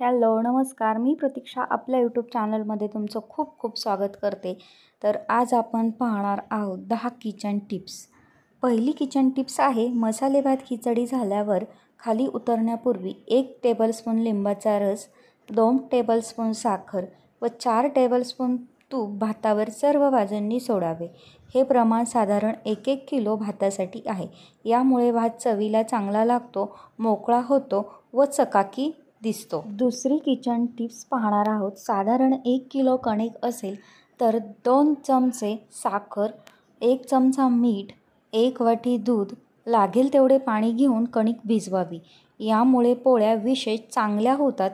hello नमस्कार मी प्रतीक्षा आपल्या YouTube चॅनलमध्ये तुमचं खूप खूप स्वागत करते तर आज आपण पाहणार आहोत दहा किचन टिप्स पहिली किचन टिप्स आहे मसाले भात खिचडी झाल्यावर खाली उतरण्यापूर्वी एक टेबलस्पून लिंबाचा रस दोन टेबलस्पून साखर व चार टेबलस्पून तूप भातावर सर्व बाजूंनी सोडावे हे प्रमाण साधारण एक एक किलो भातासाठी आहे यामुळे भात चवीला चांगला लागतो मोकळा होतो व चकाकी दिसतो दुसरी किचन टिप्स पाहणार आहोत साधारण एक किलो कणिक असेल तर दोन चमचे साखर एक चमचा मीठ एक वाटी दूध लागेल तेवढे पाणी घेऊन कणिक भिजवावी यामुळे पोळ्या विशेष चांगल्या होतात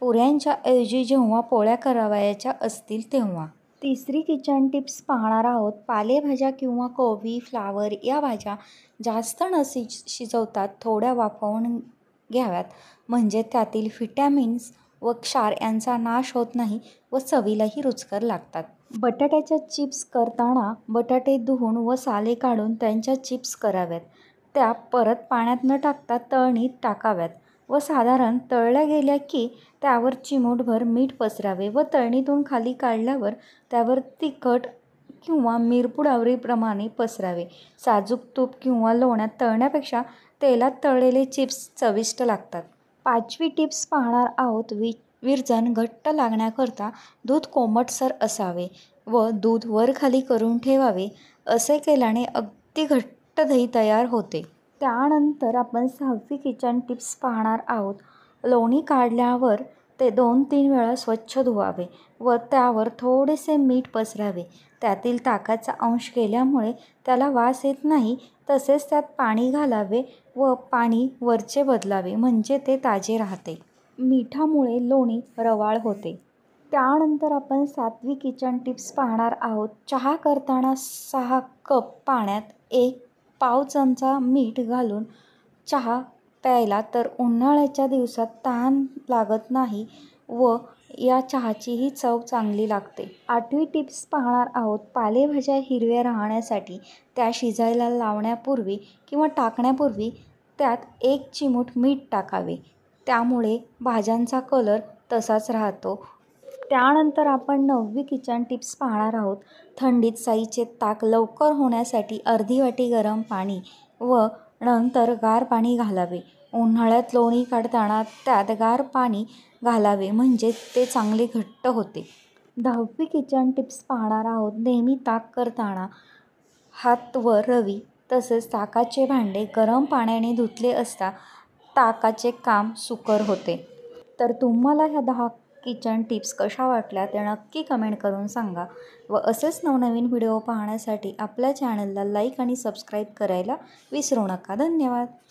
पुऱ्यांच्या ऐवजी जेव्हा पोळ्या करावयाच्या असतील तेव्हा तिसरी किचन टिप्स पाहणार आहोत पालेभाज्या किंवा कोबी फ्लावर या भाज्या जास्त न शिज शिजवतात थोड्या वाफवून घ्याव्यात म्हणजे त्यातील व्हिटॅमिन्स व क्षार यांचा नाश होत नाही व चवीलाही रुचकर लागतात बटाट्याच्या चिप्स करताना बटाटे धुवून व साले काढून त्यांच्या चिप्स कराव्यात त्या परत पाण्यात न टाकता तळणीत टाकाव्यात व साधारण तळल्या गेल्या की त्यावर चिमूटभर मीठ पसरावे व तळणीतून खाली काढल्यावर त्यावर तिखट किंवा मिरपूड आवरीप्रमाणे पसरावे साजूक तूप किंवा लोण्यात तळण्यापेक्षा तेलात तळलेले चिप्स चविष्ट लागतात पाचवी टिप्स पाहणार आहोत वि विरजन घट्ट लागण्याकरता दूध कोमटसर असावे व दूध वरखाली करून ठेवावे असे केल्याने अगदी घट्ट दही तयार होते त्यानंतर आपण सहावी किचन टिप्स पाहणार आहोत लोणी काढल्यावर ते दोन तीन वेळा स्वच्छ धुवावे व त्यावर थोडेसे मीठ पसरावे त्यातील ताकाचा अंश केल्यामुळे त्याला वास येत नाही तसेच त्यात पाणी घालावे व पाणी वरचे बदलावे म्हणजे ते ताजे राहते मिठामुळे लोणी रवाळ होते त्यानंतर आपण सातवी किचन टिप्स पाहणार आहोत चहा करताना सहा कप पाण्यात एक पाव चमचा मीठ घालून चहा प्यायला तर उन्हाळ्याच्या दिवसात तहान लागत नाही व या चहाचीही चव चांगली लागते आठवी टिप्स पाहणार आहोत पालेभाज्या हिरव्या राहण्यासाठी त्या शिजायला लावण्यापूर्वी किंवा टाकण्यापूर्वी त्यात एक चिमूट मीठ टाकावे त्यामुळे भाज्यांचा कलर तसाच राहतो त्यानंतर आपण नववी किचन टिप्स पाहणार आहोत थंडीत साईचे ताक लवकर होण्यासाठी अर्धी वाटी गरम पाणी व नंतर गार पाणी घालावे उन्हाळ्यात लोणी काढताना त्यात गार पाणी घालावे म्हणजे ते चांगले घट्ट होते दहावी किचन टिप्स पाहणार आहोत नेहमी ताक करताना हात व रवी तसेच ताकाचे भांडे गरम पाण्याने धुतले असता ताकाचे काम सुकर होते तर तुम्हाला ह्या दहा किचन टिप्स कशा वाटल्या ते नक्की कमेंट करून सांगा व असेच नवनवीन व्हिडिओ पाहण्यासाठी आपल्या चॅनलला लाईक आणि सबस्क्राईब करायला विसरू नका धन्यवाद